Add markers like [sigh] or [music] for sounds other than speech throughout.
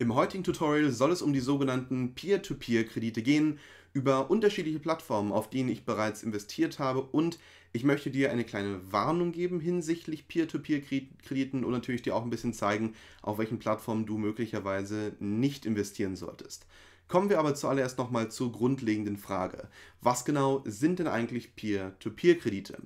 Im heutigen Tutorial soll es um die sogenannten Peer-to-Peer-Kredite gehen, über unterschiedliche Plattformen, auf denen ich bereits investiert habe und ich möchte dir eine kleine Warnung geben hinsichtlich Peer-to-Peer-Krediten und natürlich dir auch ein bisschen zeigen, auf welchen Plattformen du möglicherweise nicht investieren solltest. Kommen wir aber zuallererst nochmal zur grundlegenden Frage. Was genau sind denn eigentlich Peer-to-Peer-Kredite?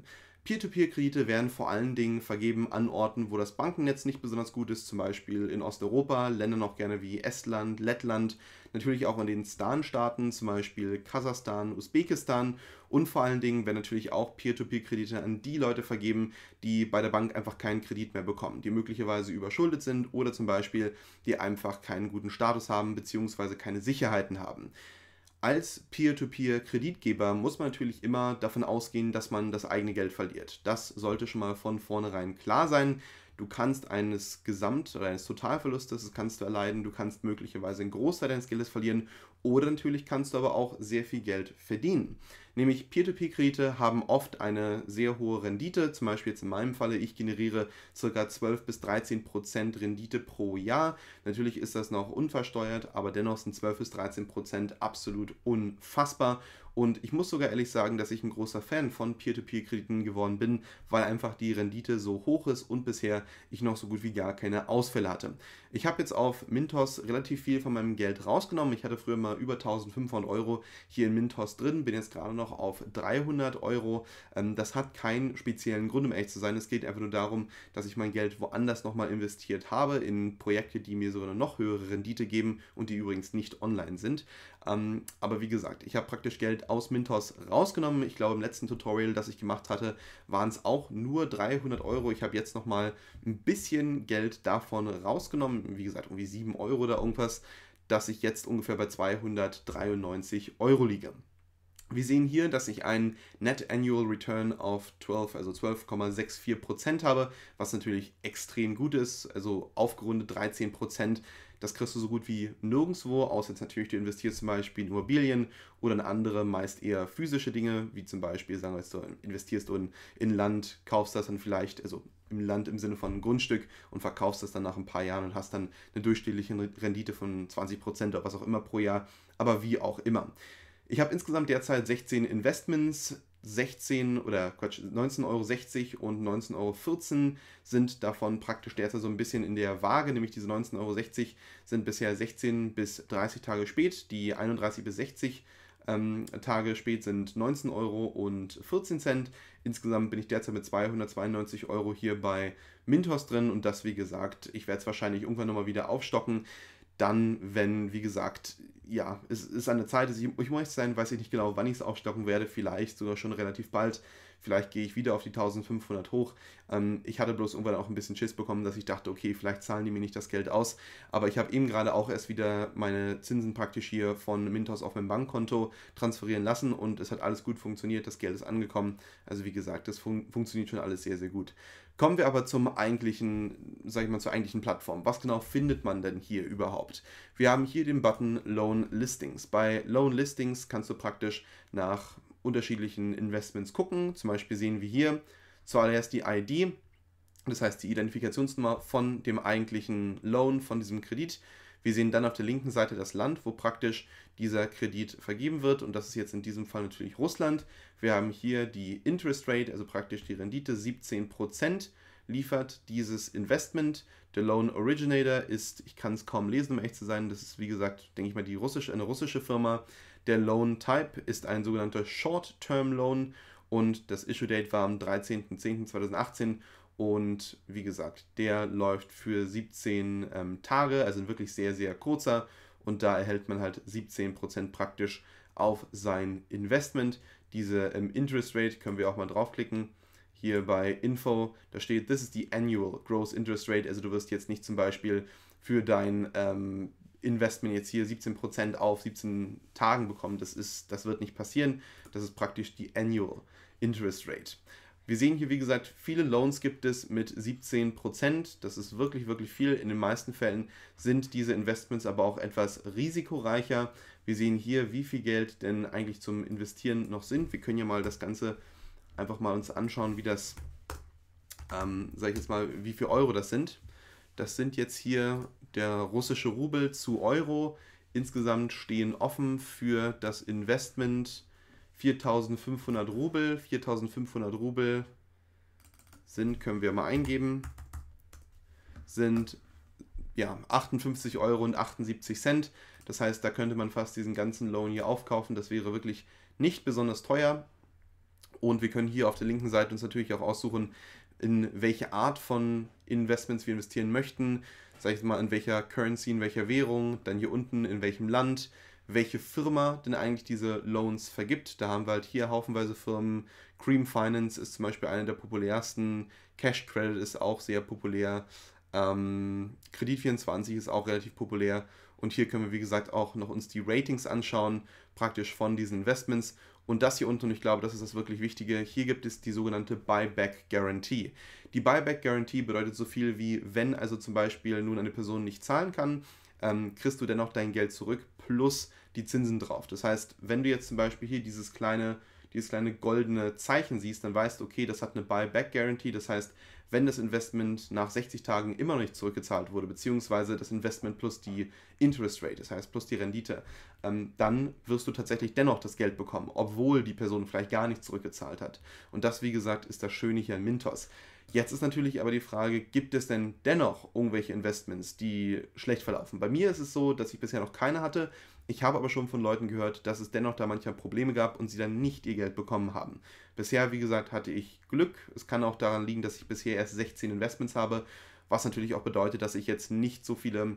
Peer-to-Peer-Kredite werden vor allen Dingen vergeben an Orten, wo das Bankennetz nicht besonders gut ist, zum Beispiel in Osteuropa, Länder noch gerne wie Estland, Lettland, natürlich auch in den Stan-Staaten, zum Beispiel Kasachstan, Usbekistan und vor allen Dingen werden natürlich auch Peer-to-Peer-Kredite an die Leute vergeben, die bei der Bank einfach keinen Kredit mehr bekommen, die möglicherweise überschuldet sind oder zum Beispiel die einfach keinen guten Status haben bzw. keine Sicherheiten haben als Peer-to-Peer-Kreditgeber muss man natürlich immer davon ausgehen, dass man das eigene Geld verliert. Das sollte schon mal von vornherein klar sein. Du kannst eines Gesamt- oder eines Totalverlustes, das kannst du erleiden, du kannst möglicherweise einen Großteil deines Geldes verlieren oder natürlich kannst du aber auch sehr viel Geld verdienen. Nämlich Peer-to-Peer-Kredite haben oft eine sehr hohe Rendite. Zum Beispiel jetzt in meinem Falle, ich generiere ca. 12 bis 13 Prozent Rendite pro Jahr. Natürlich ist das noch unversteuert, aber dennoch sind 12 bis 13 Prozent absolut unfassbar. Und ich muss sogar ehrlich sagen, dass ich ein großer Fan von Peer-to-Peer-Krediten geworden bin, weil einfach die Rendite so hoch ist und bisher ich noch so gut wie gar keine Ausfälle hatte. Ich habe jetzt auf Mintos relativ viel von meinem Geld rausgenommen. Ich hatte früher mal über 1500 Euro hier in Mintos drin, bin jetzt gerade noch noch auf 300 Euro. Ähm, das hat keinen speziellen Grund, um ehrlich zu sein. Es geht einfach nur darum, dass ich mein Geld woanders nochmal investiert habe, in Projekte, die mir so eine noch höhere Rendite geben und die übrigens nicht online sind. Ähm, aber wie gesagt, ich habe praktisch Geld aus Mintos rausgenommen. Ich glaube, im letzten Tutorial, das ich gemacht hatte, waren es auch nur 300 Euro. Ich habe jetzt nochmal ein bisschen Geld davon rausgenommen. Wie gesagt, irgendwie 7 Euro oder irgendwas dass ich jetzt ungefähr bei 293 Euro liege. Wir sehen hier, dass ich einen Net Annual Return auf 12, also 12,64% habe, was natürlich extrem gut ist, also aufgerundet 13%. Das kriegst du so gut wie nirgendwo, außer jetzt natürlich du investierst zum Beispiel in Immobilien oder in andere, meist eher physische Dinge, wie zum Beispiel, sagen wir jetzt, du investierst in, in Land, kaufst das dann vielleicht, also im Land im Sinne von Grundstück und verkaufst das dann nach ein paar Jahren und hast dann eine durchschnittliche Rendite von 20% oder was auch immer pro Jahr, aber wie auch immer. Ich habe insgesamt derzeit 16 Investments. 16 oder Quatsch, 19,60 Euro und 19,14 Euro sind davon praktisch derzeit so ein bisschen in der Waage, nämlich diese 19,60 Euro sind bisher 16 bis 30 Tage spät, die 31 bis 60 ähm, Tage spät sind 19 Euro und 14 Cent. Insgesamt bin ich derzeit mit 292 Euro hier bei Mintos drin und das, wie gesagt, ich werde es wahrscheinlich irgendwann nochmal wieder aufstocken. Dann, wenn, wie gesagt, ja, es ist an der Zeit, dass ich, ich muss sein, weiß ich nicht genau, wann ich es aufstocken werde, vielleicht sogar schon relativ bald, vielleicht gehe ich wieder auf die 1500 hoch. Ähm, ich hatte bloß irgendwann auch ein bisschen Schiss bekommen, dass ich dachte, okay, vielleicht zahlen die mir nicht das Geld aus, aber ich habe eben gerade auch erst wieder meine Zinsen praktisch hier von Mintos auf mein Bankkonto transferieren lassen und es hat alles gut funktioniert, das Geld ist angekommen. Also wie gesagt, das fun funktioniert schon alles sehr, sehr gut. Kommen wir aber zum eigentlichen, sag ich mal, zur eigentlichen Plattform. Was genau findet man denn hier überhaupt? Wir haben hier den Button Loan Listings. Bei Loan Listings kannst du praktisch nach unterschiedlichen Investments gucken. Zum Beispiel sehen wir hier zuallererst die ID, das heißt die Identifikationsnummer von dem eigentlichen Loan, von diesem Kredit. Wir sehen dann auf der linken Seite das Land, wo praktisch dieser Kredit vergeben wird und das ist jetzt in diesem Fall natürlich Russland. Wir haben hier die Interest Rate, also praktisch die Rendite 17 liefert dieses Investment. Der Loan Originator ist, ich kann es kaum lesen, um echt zu sein, das ist wie gesagt, denke ich mal, die russische, eine russische Firma. Der Loan Type ist ein sogenannter Short-Term Loan und das Issue Date war am 13.10.2018 und wie gesagt, der läuft für 17 ähm, Tage, also wirklich sehr, sehr kurzer. Und da erhält man halt 17% praktisch auf sein Investment. Diese ähm, Interest Rate können wir auch mal draufklicken. Hier bei Info, da steht, das ist die Annual Gross Interest Rate. Also du wirst jetzt nicht zum Beispiel für dein ähm, Investment jetzt hier 17% auf 17 Tagen bekommen. Das, ist, das wird nicht passieren. Das ist praktisch die Annual Interest Rate. Wir sehen hier, wie gesagt, viele Loans gibt es mit 17%. Das ist wirklich, wirklich viel. In den meisten Fällen sind diese Investments aber auch etwas risikoreicher. Wir sehen hier, wie viel Geld denn eigentlich zum Investieren noch sind. Wir können ja mal das Ganze einfach mal uns anschauen, wie das, ähm, sag ich jetzt mal, wie viel Euro das sind. Das sind jetzt hier der russische Rubel zu Euro. Insgesamt stehen offen für das Investment 4500 Rubel. 4500 Rubel sind, können wir mal eingeben, sind ja, 58 Euro und 78 Cent. Das heißt, da könnte man fast diesen ganzen Loan hier aufkaufen. Das wäre wirklich nicht besonders teuer. Und wir können hier auf der linken Seite uns natürlich auch aussuchen, in welche Art von Investments wir investieren möchten. Sag ich mal, in welcher Currency, in welcher Währung, dann hier unten in welchem Land, welche Firma denn eigentlich diese Loans vergibt. Da haben wir halt hier haufenweise Firmen. Cream Finance ist zum Beispiel eine der populärsten. Cash Credit ist auch sehr populär. Ähm, Kredit24 ist auch relativ populär. Und hier können wir, wie gesagt, auch noch uns die Ratings anschauen, praktisch von diesen Investments. Und das hier unten, und ich glaube, das ist das wirklich Wichtige, hier gibt es die sogenannte Buyback Guarantee. Die Buyback Guarantee bedeutet so viel wie, wenn also zum Beispiel nun eine Person nicht zahlen kann, ähm, kriegst du dennoch dein Geld zurück plus die Zinsen drauf. Das heißt, wenn du jetzt zum Beispiel hier dieses kleine, dieses kleine goldene Zeichen siehst, dann weißt du, okay, das hat eine Buy-Back-Guarantee. Das heißt, wenn das Investment nach 60 Tagen immer noch nicht zurückgezahlt wurde, beziehungsweise das Investment plus die Interest Rate, das heißt plus die Rendite, ähm, dann wirst du tatsächlich dennoch das Geld bekommen, obwohl die Person vielleicht gar nicht zurückgezahlt hat. Und das, wie gesagt, ist das Schöne hier an Mintos. Jetzt ist natürlich aber die Frage, gibt es denn dennoch irgendwelche Investments, die schlecht verlaufen? Bei mir ist es so, dass ich bisher noch keine hatte. Ich habe aber schon von Leuten gehört, dass es dennoch da manchmal Probleme gab und sie dann nicht ihr Geld bekommen haben. Bisher, wie gesagt, hatte ich Glück. Es kann auch daran liegen, dass ich bisher erst 16 Investments habe, was natürlich auch bedeutet, dass ich jetzt nicht so viele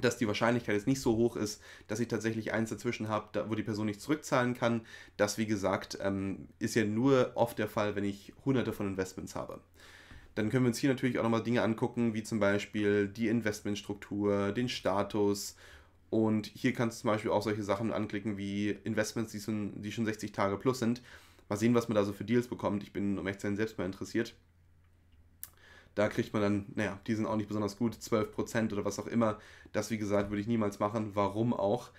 dass die Wahrscheinlichkeit jetzt nicht so hoch ist, dass ich tatsächlich eins dazwischen habe, wo die Person nicht zurückzahlen kann. Das, wie gesagt, ähm, ist ja nur oft der Fall, wenn ich hunderte von Investments habe. Dann können wir uns hier natürlich auch nochmal Dinge angucken, wie zum Beispiel die Investmentstruktur, den Status und hier kannst du zum Beispiel auch solche Sachen anklicken wie Investments, die schon, die schon 60 Tage plus sind. Mal sehen, was man da so für Deals bekommt. Ich bin um echt sein selbst mal interessiert. Da kriegt man dann, naja, die sind auch nicht besonders gut, 12% oder was auch immer. Das, wie gesagt, würde ich niemals machen. Warum auch?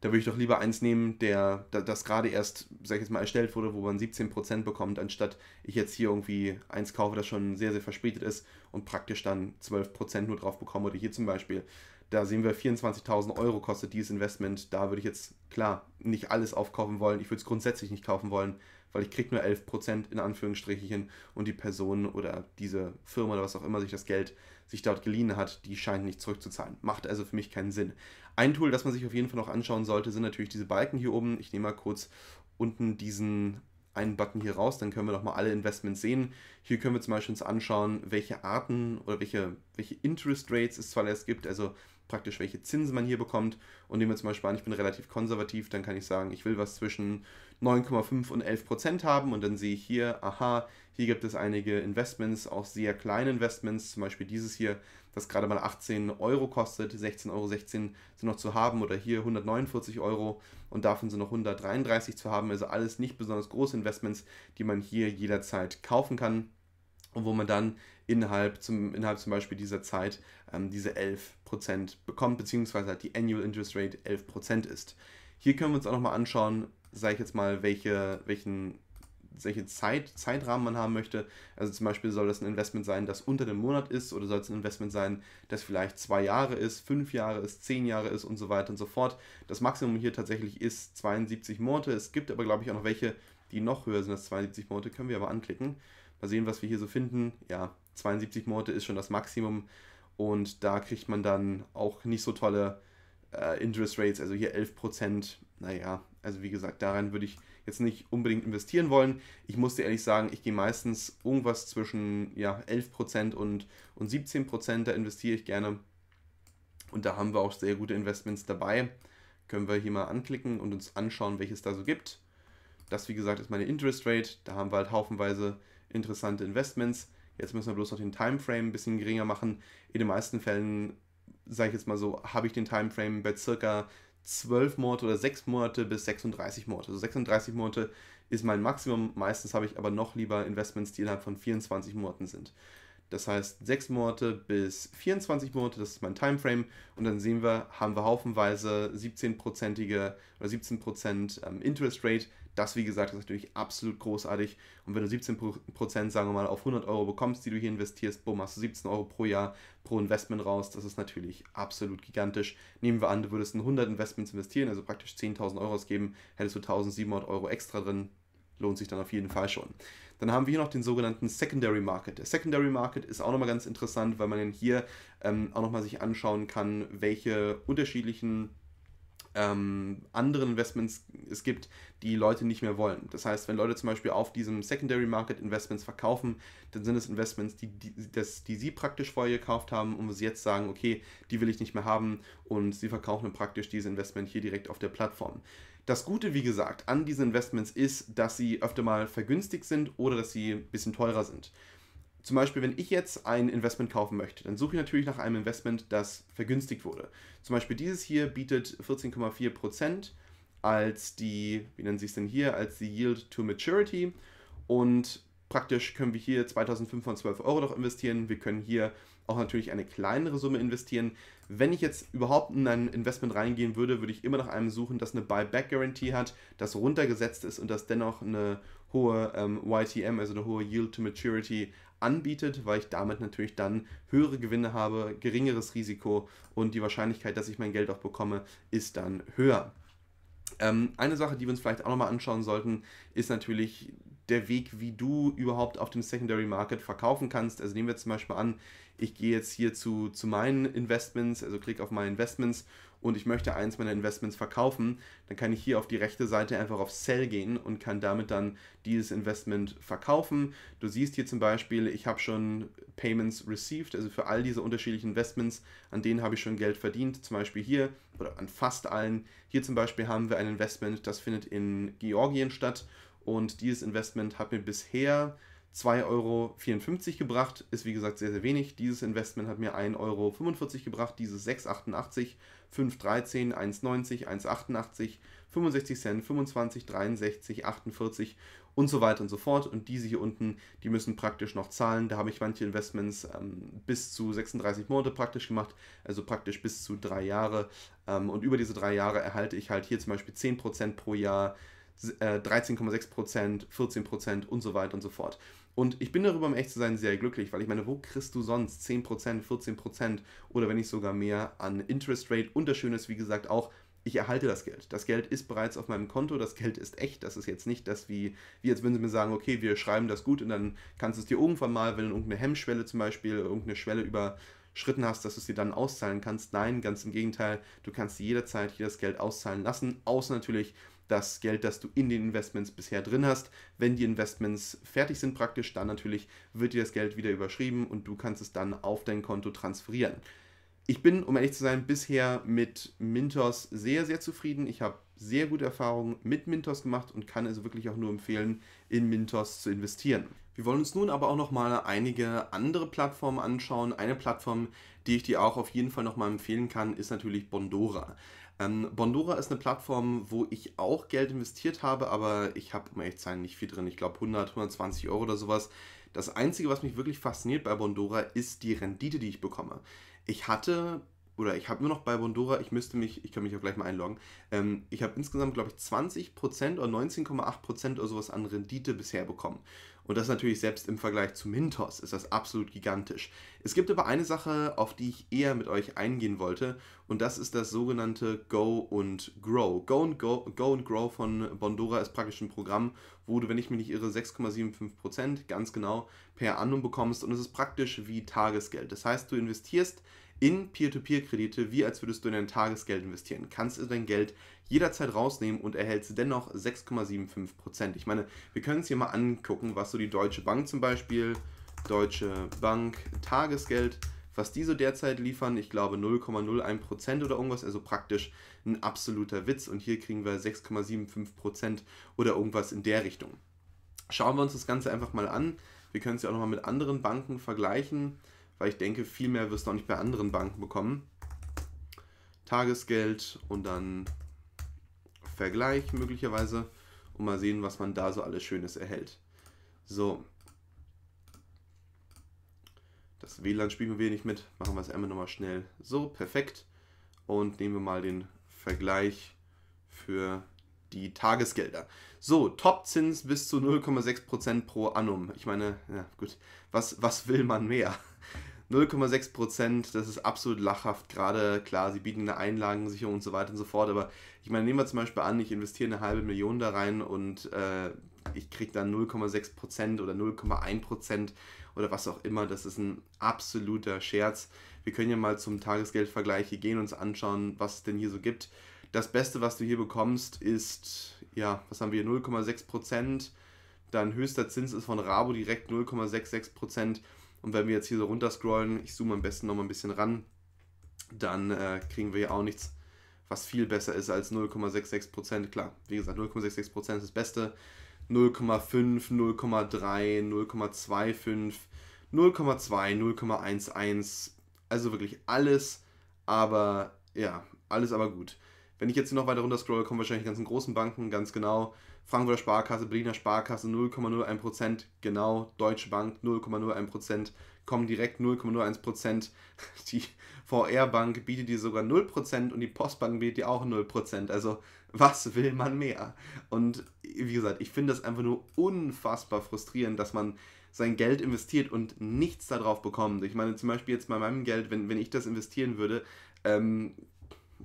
Da würde ich doch lieber eins nehmen, der, das gerade erst, sag ich jetzt mal, erstellt wurde, wo man 17% bekommt, anstatt ich jetzt hier irgendwie eins kaufe, das schon sehr, sehr verspätet ist und praktisch dann 12% nur drauf bekomme. Oder hier zum Beispiel da sehen wir, 24.000 Euro kostet dieses Investment. Da würde ich jetzt, klar, nicht alles aufkaufen wollen. Ich würde es grundsätzlich nicht kaufen wollen, weil ich kriege nur 11% in Anführungsstrichen und die Person oder diese Firma oder was auch immer sich das Geld sich dort geliehen hat, die scheint nicht zurückzuzahlen. Macht also für mich keinen Sinn. Ein Tool, das man sich auf jeden Fall noch anschauen sollte, sind natürlich diese Balken hier oben. Ich nehme mal kurz unten diesen einen Button hier raus, dann können wir nochmal alle Investments sehen. Hier können wir zum Beispiel uns anschauen, welche Arten oder welche, welche Interest Rates es zwar erst gibt, also praktisch, welche Zinsen man hier bekommt. Und nehmen wir zum Beispiel an, ich bin relativ konservativ, dann kann ich sagen, ich will was zwischen 9,5 und 11 Prozent haben. Und dann sehe ich hier, aha, hier gibt es einige Investments, auch sehr kleine Investments, zum Beispiel dieses hier, das gerade mal 18 Euro kostet, 16,16 ,16 Euro sind noch zu haben oder hier 149 Euro und davon sind noch 133 zu haben. Also alles nicht besonders große Investments, die man hier jederzeit kaufen kann und wo man dann innerhalb zum, innerhalb zum Beispiel dieser Zeit ähm, diese 11% bekommt, beziehungsweise halt die Annual Interest Rate 11% ist. Hier können wir uns auch nochmal anschauen, sage ich jetzt mal, welche, welchen welche Zeit, Zeitrahmen man haben möchte. Also zum Beispiel soll das ein Investment sein, das unter dem Monat ist oder soll es ein Investment sein, das vielleicht zwei Jahre ist, fünf Jahre ist, zehn Jahre ist und so weiter und so fort. Das Maximum hier tatsächlich ist 72 Monate. Es gibt aber, glaube ich, auch noch welche, die noch höher sind als 72 Monate, können wir aber anklicken. Mal sehen, was wir hier so finden. Ja, 72 Monate ist schon das Maximum. Und da kriegt man dann auch nicht so tolle äh, Interest Rates, also hier 11%. Naja, also wie gesagt, daran würde ich jetzt nicht unbedingt investieren wollen. Ich muss dir ehrlich sagen, ich gehe meistens irgendwas zwischen ja, 11% und, und 17%, da investiere ich gerne. Und da haben wir auch sehr gute Investments dabei. Können wir hier mal anklicken und uns anschauen, welches da so gibt. Das, wie gesagt, ist meine Interest Rate. Da haben wir halt haufenweise interessante Investments. Jetzt müssen wir bloß noch den Timeframe ein bisschen geringer machen. In den meisten Fällen, sage ich jetzt mal so, habe ich den Timeframe bei circa 12 Monate oder 6 Monate bis 36 Monate. Also 36 Monate ist mein Maximum. Meistens habe ich aber noch lieber Investments, die innerhalb von 24 Monaten sind. Das heißt 6 Monate bis 24 Monate, das ist mein Timeframe. Und dann sehen wir, haben wir haufenweise 17%ige oder 17% ähm, Interest Rate. Das, wie gesagt, ist natürlich absolut großartig. Und wenn du 17%, sagen wir mal, auf 100 Euro bekommst, die du hier investierst, boom, hast du 17 Euro pro Jahr pro Investment raus. Das ist natürlich absolut gigantisch. Nehmen wir an, du würdest in 100 Investments investieren, also praktisch 10.000 Euro ausgeben, hättest du 1.700 Euro extra drin. Lohnt sich dann auf jeden Fall schon. Dann haben wir hier noch den sogenannten Secondary Market. Der Secondary Market ist auch nochmal ganz interessant, weil man hier ähm, auch nochmal sich anschauen kann, welche unterschiedlichen ähm, anderen Investments es gibt, die Leute nicht mehr wollen. Das heißt, wenn Leute zum Beispiel auf diesem Secondary Market Investments verkaufen, dann sind es Investments, die, die, das, die sie praktisch vorher gekauft haben und wo sie jetzt sagen, okay, die will ich nicht mehr haben und sie verkaufen dann praktisch dieses Investment hier direkt auf der Plattform. Das Gute, wie gesagt, an diesen Investments ist, dass sie öfter mal vergünstigt sind oder dass sie ein bisschen teurer sind. Zum Beispiel, wenn ich jetzt ein Investment kaufen möchte, dann suche ich natürlich nach einem Investment, das vergünstigt wurde. Zum Beispiel dieses hier bietet 14,4 Prozent als die, wie nennen sie es denn hier, als die Yield to Maturity. Und praktisch können wir hier 2512 Euro doch investieren. Wir können hier auch natürlich eine kleinere Summe investieren. Wenn ich jetzt überhaupt in ein Investment reingehen würde, würde ich immer nach einem suchen, das eine buyback garantie hat, das runtergesetzt ist und das dennoch eine hohe ähm, YTM, also eine hohe Yield to Maturity anbietet, weil ich damit natürlich dann höhere Gewinne habe, geringeres Risiko und die Wahrscheinlichkeit, dass ich mein Geld auch bekomme, ist dann höher. Ähm, eine Sache, die wir uns vielleicht auch nochmal anschauen sollten, ist natürlich der Weg, wie du überhaupt auf dem Secondary Market verkaufen kannst. Also nehmen wir zum Beispiel an, ich gehe jetzt hier zu, zu meinen Investments, also klicke auf meine Investments und ich möchte eins meiner Investments verkaufen, dann kann ich hier auf die rechte Seite einfach auf Sell gehen und kann damit dann dieses Investment verkaufen. Du siehst hier zum Beispiel, ich habe schon Payments received, also für all diese unterschiedlichen Investments, an denen habe ich schon Geld verdient, zum Beispiel hier oder an fast allen. Hier zum Beispiel haben wir ein Investment, das findet in Georgien statt und dieses Investment hat mir bisher 2,54 Euro gebracht, ist wie gesagt sehr, sehr wenig. Dieses Investment hat mir 1,45 Euro gebracht, dieses 6,88, 5,13, 1,90, 1,88, 65 Cent, 25, 63, 48 und so weiter und so fort. Und diese hier unten, die müssen praktisch noch zahlen. Da habe ich manche Investments ähm, bis zu 36 Monate praktisch gemacht, also praktisch bis zu drei Jahre. Ähm, und über diese drei Jahre erhalte ich halt hier zum Beispiel 10% pro Jahr äh, 13,6%, 14% und so weiter und so fort. Und ich bin darüber, um echt zu sein, sehr glücklich, weil ich meine, wo kriegst du sonst 10%, 14% oder wenn nicht sogar mehr an Interest Rate? Und das Schöne ist, wie gesagt, auch, ich erhalte das Geld. Das Geld ist bereits auf meinem Konto, das Geld ist echt. Das ist jetzt nicht das, wie, wie jetzt würden sie mir sagen, okay, wir schreiben das gut und dann kannst du es dir irgendwann mal, wenn du irgendeine Hemmschwelle zum Beispiel, irgendeine Schwelle überschritten hast, dass du es dir dann auszahlen kannst. Nein, ganz im Gegenteil, du kannst jederzeit hier das Geld auszahlen lassen, außer natürlich, das Geld, das du in den Investments bisher drin hast. Wenn die Investments fertig sind praktisch, dann natürlich wird dir das Geld wieder überschrieben und du kannst es dann auf dein Konto transferieren. Ich bin, um ehrlich zu sein, bisher mit Mintos sehr, sehr zufrieden. Ich habe sehr gute Erfahrungen mit Mintos gemacht und kann also wirklich auch nur empfehlen, in Mintos zu investieren. Wir wollen uns nun aber auch nochmal einige andere Plattformen anschauen. Eine Plattform, die ich dir auch auf jeden Fall nochmal empfehlen kann, ist natürlich Bondora. Ähm, Bondora ist eine Plattform, wo ich auch Geld investiert habe, aber ich habe, um ehrlich zu sein, nicht viel drin. Ich glaube 100, 120 Euro oder sowas. Das Einzige, was mich wirklich fasziniert bei Bondora, ist die Rendite, die ich bekomme. Ich hatte, oder ich habe nur noch bei Bondora, ich müsste mich, ich kann mich auch gleich mal einloggen, ähm, ich habe insgesamt, glaube ich, 20% oder 19,8% oder sowas an Rendite bisher bekommen. Und das natürlich selbst im Vergleich zu Mintos ist das absolut gigantisch. Es gibt aber eine Sache, auf die ich eher mit euch eingehen wollte, und das ist das sogenannte Go und Grow. Go und, Go, Go und Grow von Bondora ist praktisch ein Programm, wo du, wenn ich mich nicht irre, 6,75% ganz genau per annum bekommst und es ist praktisch wie Tagesgeld. Das heißt, du investierst in Peer-to-Peer-Kredite, wie als würdest du in dein Tagesgeld investieren. Kannst du also dein Geld jederzeit rausnehmen und erhältst dennoch 6,75 Ich meine, wir können es hier mal angucken, was so die Deutsche Bank zum Beispiel, Deutsche Bank, Tagesgeld, was die so derzeit liefern, ich glaube 0,01 oder irgendwas, also praktisch ein absoluter Witz. Und hier kriegen wir 6,75 oder irgendwas in der Richtung. Schauen wir uns das Ganze einfach mal an. Wir können es ja auch nochmal mit anderen Banken vergleichen weil ich denke, viel mehr wirst du auch nicht bei anderen Banken bekommen. Tagesgeld und dann Vergleich möglicherweise und mal sehen, was man da so alles Schönes erhält. So. Das WLAN spielen wir wenig mit. Machen wir es einmal nochmal schnell. So, perfekt. Und nehmen wir mal den Vergleich für die Tagesgelder. So, Topzins bis zu 0,6% pro annum. Ich meine, ja, gut, was, was will man mehr? 0,6 Prozent, das ist absolut lachhaft. Gerade klar, sie bieten eine Einlagensicherung und so weiter und so fort. Aber ich meine, nehmen wir zum Beispiel an, ich investiere eine halbe Million da rein und äh, ich kriege dann 0,6 Prozent oder 0,1 Prozent oder was auch immer. Das ist ein absoluter Scherz. Wir können ja mal zum Tagesgeldvergleich hier gehen und uns anschauen, was es denn hier so gibt. Das Beste, was du hier bekommst, ist, ja, was haben wir, hier? 0,6 Prozent. Dann höchster Zins ist von Rabo direkt 0,66 Prozent und wenn wir jetzt hier so runterscrollen, ich zoome am besten nochmal ein bisschen ran, dann äh, kriegen wir hier auch nichts, was viel besser ist als 0,66%. Klar, wie gesagt, 0,66% ist das Beste. 0,5, 0,3, 0,25, 0,2, 0,11. Also wirklich alles, aber ja, alles aber gut. Wenn ich jetzt hier noch weiter runter kommen wahrscheinlich die ganzen großen Banken, ganz genau. Frankfurter Sparkasse, Berliner Sparkasse 0,01%, genau, Deutsche Bank 0,01%, kommen direkt 0,01%, [laughs] die VR-Bank bietet dir sogar 0% und die Postbank bietet dir auch 0%. Also was will man mehr? Und wie gesagt, ich finde das einfach nur unfassbar frustrierend, dass man sein Geld investiert und nichts darauf bekommt. Ich meine, zum Beispiel jetzt bei meinem Geld, wenn, wenn ich das investieren würde, ähm,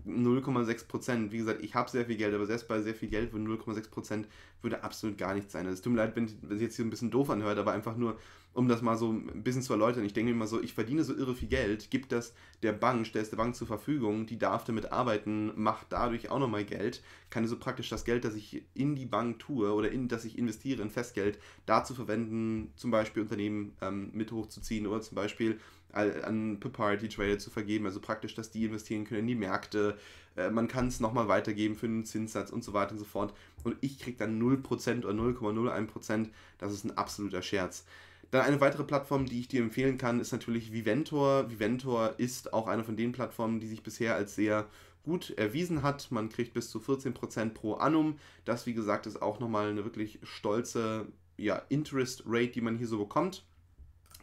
0,6 Prozent. Wie gesagt, ich habe sehr viel Geld, aber selbst bei sehr viel Geld würde 0,6 Prozent würde absolut gar nichts sein. Also es tut mir leid, wenn es jetzt hier ein bisschen doof anhört, aber einfach nur, um das mal so ein bisschen zu erläutern. Ich denke immer so, ich verdiene so irre viel Geld, gib das der Bank, stell es der Bank zur Verfügung, die darf damit arbeiten, macht dadurch auch nochmal Geld, kann so praktisch das Geld, das ich in die Bank tue oder in das ich investiere in Festgeld, dazu verwenden, zum Beispiel Unternehmen ähm, mit hochzuziehen oder zum Beispiel an Propriety Trader zu vergeben, also praktisch, dass die investieren können in die Märkte, äh, man kann es nochmal weitergeben für einen Zinssatz und so weiter und so fort. Und ich kriege dann 0% oder 0,01%. Das ist ein absoluter Scherz. Dann eine weitere Plattform, die ich dir empfehlen kann, ist natürlich Viventor. Viventor ist auch eine von den Plattformen, die sich bisher als sehr gut erwiesen hat. Man kriegt bis zu 14% pro annum. Das, wie gesagt, ist auch nochmal eine wirklich stolze ja, Interest Rate, die man hier so bekommt.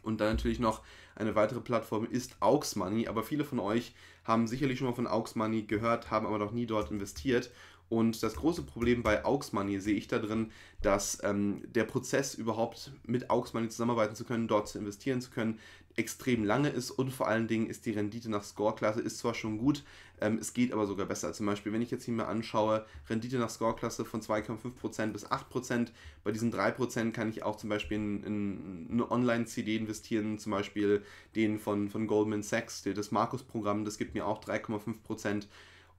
Und dann natürlich noch eine weitere Plattform ist Aux Money, aber viele von euch haben sicherlich schon mal von Aux Money gehört, haben aber noch nie dort investiert. Und das große Problem bei Aux Money sehe ich da drin, dass ähm, der Prozess überhaupt mit Aux Money zusammenarbeiten zu können, dort zu investieren zu können, extrem lange ist und vor allen Dingen ist die Rendite nach Scoreklasse ist zwar schon gut, ähm, es geht aber sogar besser. Zum Beispiel, wenn ich jetzt hier mal anschaue, Rendite nach Scoreklasse von 2,5% bis 8%. Bei diesen 3% kann ich auch zum Beispiel in, in eine Online-CD investieren, zum Beispiel den von, von Goldman Sachs, das Markus-Programm, das gibt mir auch 3,5%.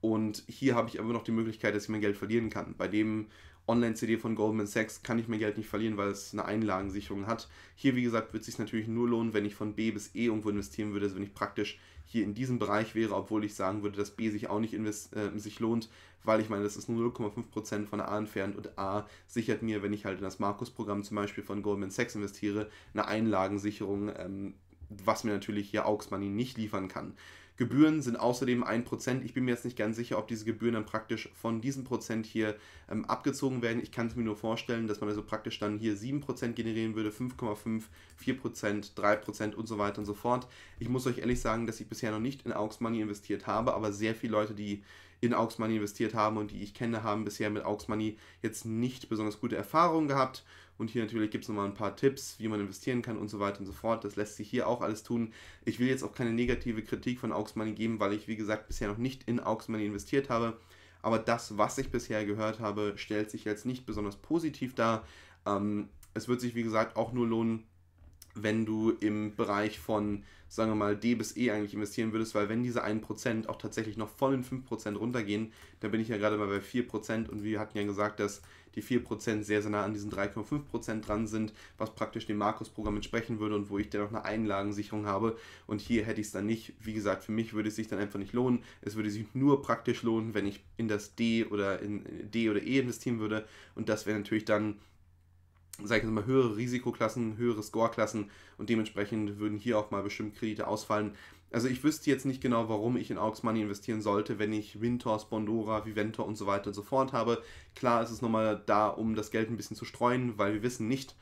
Und hier habe ich aber noch die Möglichkeit, dass ich mein Geld verlieren kann. Bei dem Online-CD von Goldman Sachs kann ich mein Geld nicht verlieren, weil es eine Einlagensicherung hat. Hier, wie gesagt, wird es sich natürlich nur lohnen, wenn ich von B bis E irgendwo investieren würde, also wenn ich praktisch hier in diesem Bereich wäre, obwohl ich sagen würde, dass B sich auch nicht invest äh, sich lohnt, weil ich meine, das ist nur 0,5% von A entfernt und A sichert mir, wenn ich halt in das Markus-Programm zum Beispiel von Goldman Sachs investiere, eine Einlagensicherung, ähm, was mir natürlich hier Augs Money nicht liefern kann. Gebühren sind außerdem 1%. Ich bin mir jetzt nicht ganz sicher, ob diese Gebühren dann praktisch von diesem Prozent hier ähm, abgezogen werden. Ich kann es mir nur vorstellen, dass man also praktisch dann hier 7% generieren würde, 5,5, 4%, 3% und so weiter und so fort. Ich muss euch ehrlich sagen, dass ich bisher noch nicht in Aux Money investiert habe, aber sehr viele Leute, die in Aux Money investiert haben und die ich kenne, haben bisher mit Aux Money jetzt nicht besonders gute Erfahrungen gehabt. Und hier natürlich gibt es nochmal ein paar Tipps, wie man investieren kann und so weiter und so fort. Das lässt sich hier auch alles tun. Ich will jetzt auch keine negative Kritik von Aux Money geben, weil ich, wie gesagt, bisher noch nicht in Aux Money investiert habe. Aber das, was ich bisher gehört habe, stellt sich jetzt nicht besonders positiv dar. Ähm, es wird sich, wie gesagt, auch nur lohnen, wenn du im Bereich von, sagen wir mal, D bis E eigentlich investieren würdest, weil wenn diese 1% auch tatsächlich noch voll in 5% runtergehen, dann bin ich ja gerade mal bei 4% und wir hatten ja gesagt, dass die 4% sehr, sehr nah an diesen 3,5% dran sind, was praktisch dem Markus-Programm entsprechen würde und wo ich dennoch eine Einlagensicherung habe. Und hier hätte ich es dann nicht. Wie gesagt, für mich würde es sich dann einfach nicht lohnen. Es würde sich nur praktisch lohnen, wenn ich in das D oder in D oder E investieren würde. Und das wäre natürlich dann sag ich jetzt mal, höhere Risikoklassen, höhere Scoreklassen und dementsprechend würden hier auch mal bestimmt Kredite ausfallen. Also ich wüsste jetzt nicht genau, warum ich in Aux Money investieren sollte, wenn ich Winter, Bondora, Viventor und so weiter und so fort habe. Klar ist es nochmal da, um das Geld ein bisschen zu streuen, weil wir wissen nicht,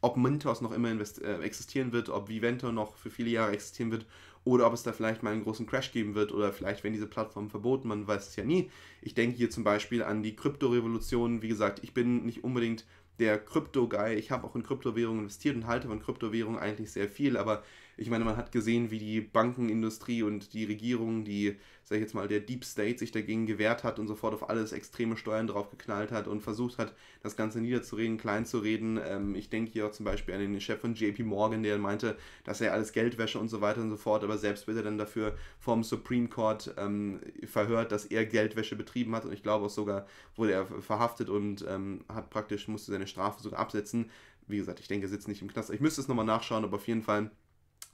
ob Mintos noch immer äh, existieren wird, ob Viventor noch für viele Jahre existieren wird oder ob es da vielleicht mal einen großen Crash geben wird oder vielleicht werden diese Plattformen verboten, man weiß es ja nie. Ich denke hier zum Beispiel an die Kryptorevolution. Wie gesagt, ich bin nicht unbedingt der Krypto-Guy. Ich habe auch in Kryptowährungen investiert und halte von Kryptowährungen eigentlich sehr viel, aber ich meine, man hat gesehen, wie die Bankenindustrie und die Regierung, die, sag ich jetzt mal, der Deep State sich dagegen gewehrt hat und sofort auf alles extreme Steuern draufgeknallt hat und versucht hat, das Ganze niederzureden, kleinzureden. Ähm, ich denke hier auch zum Beispiel an den Chef von JP Morgan, der meinte, dass er alles Geldwäsche und so weiter und so fort, aber selbst wird er dann dafür vom Supreme Court ähm, verhört, dass er Geldwäsche betrieben hat und ich glaube auch sogar wurde er verhaftet und ähm, hat praktisch, musste seine Strafe sogar absetzen. Wie gesagt, ich denke, er sitzt nicht im Knast. Ich müsste es nochmal nachschauen, aber auf jeden Fall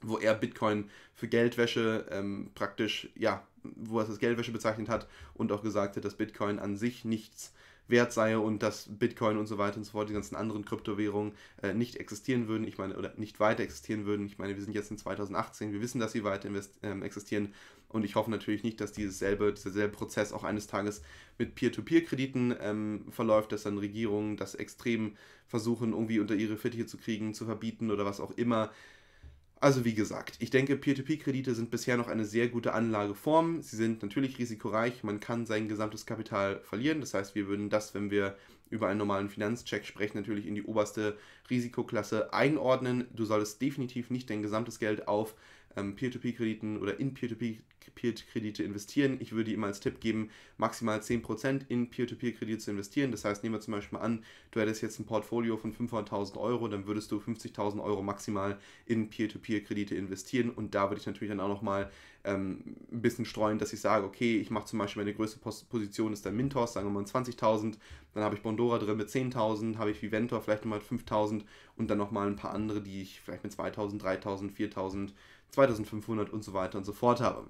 wo er Bitcoin für Geldwäsche ähm, praktisch, ja, wo er es als Geldwäsche bezeichnet hat und auch gesagt hat, dass Bitcoin an sich nichts wert sei und dass Bitcoin und so weiter und so fort, die ganzen anderen Kryptowährungen äh, nicht existieren würden, ich meine, oder nicht weiter existieren würden. Ich meine, wir sind jetzt in 2018, wir wissen, dass sie weiter ähm, existieren und ich hoffe natürlich nicht, dass dieses selbe, dieser selbe Prozess auch eines Tages mit Peer-to-Peer-Krediten ähm, verläuft, dass dann Regierungen das extrem versuchen, irgendwie unter ihre Fittiche zu kriegen, zu verbieten oder was auch immer. Also wie gesagt, ich denke, Peer-to-Peer-Kredite sind bisher noch eine sehr gute Anlageform. Sie sind natürlich risikoreich, man kann sein gesamtes Kapital verlieren. Das heißt, wir würden das, wenn wir über einen normalen Finanzcheck sprechen, natürlich in die oberste Risikoklasse einordnen. Du solltest definitiv nicht dein gesamtes Geld auf ähm, Peer-to-Peer-Krediten oder in Peer-to-Peer-Krediten Peer-to-Peer-Kredite investieren. Ich würde ihm als Tipp geben, maximal 10% in Peer-to-Peer-Kredite zu investieren. Das heißt, nehmen wir zum Beispiel an, du hättest jetzt ein Portfolio von 500.000 Euro, dann würdest du 50.000 Euro maximal in Peer-to-Peer-Kredite investieren. Und da würde ich natürlich dann auch nochmal ähm, ein bisschen streuen, dass ich sage, okay, ich mache zum Beispiel meine größte Position ist dann Mintos, sagen wir mal 20.000, dann habe ich Bondora drin mit 10.000, habe ich Viventor vielleicht nochmal 5.000 und dann nochmal ein paar andere, die ich vielleicht mit 2.000, 3.000, 4.000, 2.500 und so weiter und so fort habe.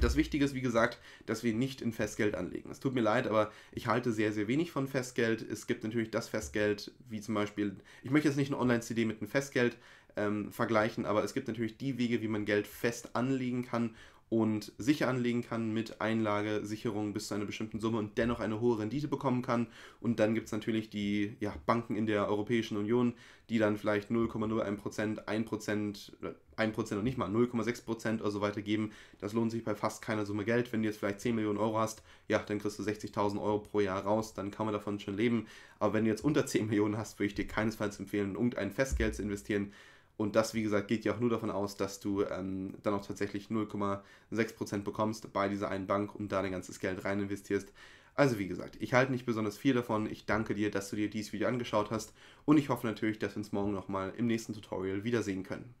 Das Wichtige ist, wie gesagt, dass wir nicht in Festgeld anlegen. Es tut mir leid, aber ich halte sehr, sehr wenig von Festgeld. Es gibt natürlich das Festgeld, wie zum Beispiel, ich möchte jetzt nicht eine Online-CD mit einem Festgeld ähm, vergleichen, aber es gibt natürlich die Wege, wie man Geld fest anlegen kann und sicher anlegen kann mit Einlagesicherung bis zu einer bestimmten Summe und dennoch eine hohe Rendite bekommen kann. Und dann gibt es natürlich die ja, Banken in der Europäischen Union, die dann vielleicht 0,01%, 1%, 1% und nicht mal 0,6% oder so weiter geben. Das lohnt sich bei fast keiner Summe Geld. Wenn du jetzt vielleicht 10 Millionen Euro hast, ja, dann kriegst du 60.000 Euro pro Jahr raus, dann kann man davon schon leben. Aber wenn du jetzt unter 10 Millionen hast, würde ich dir keinesfalls empfehlen, in irgendein Festgeld zu investieren und das, wie gesagt, geht ja auch nur davon aus, dass du ähm, dann auch tatsächlich 0,6% bekommst bei dieser einen Bank und da dein ganzes Geld rein investierst. Also wie gesagt, ich halte nicht besonders viel davon. Ich danke dir, dass du dir dieses Video angeschaut hast und ich hoffe natürlich, dass wir uns morgen nochmal im nächsten Tutorial wiedersehen können.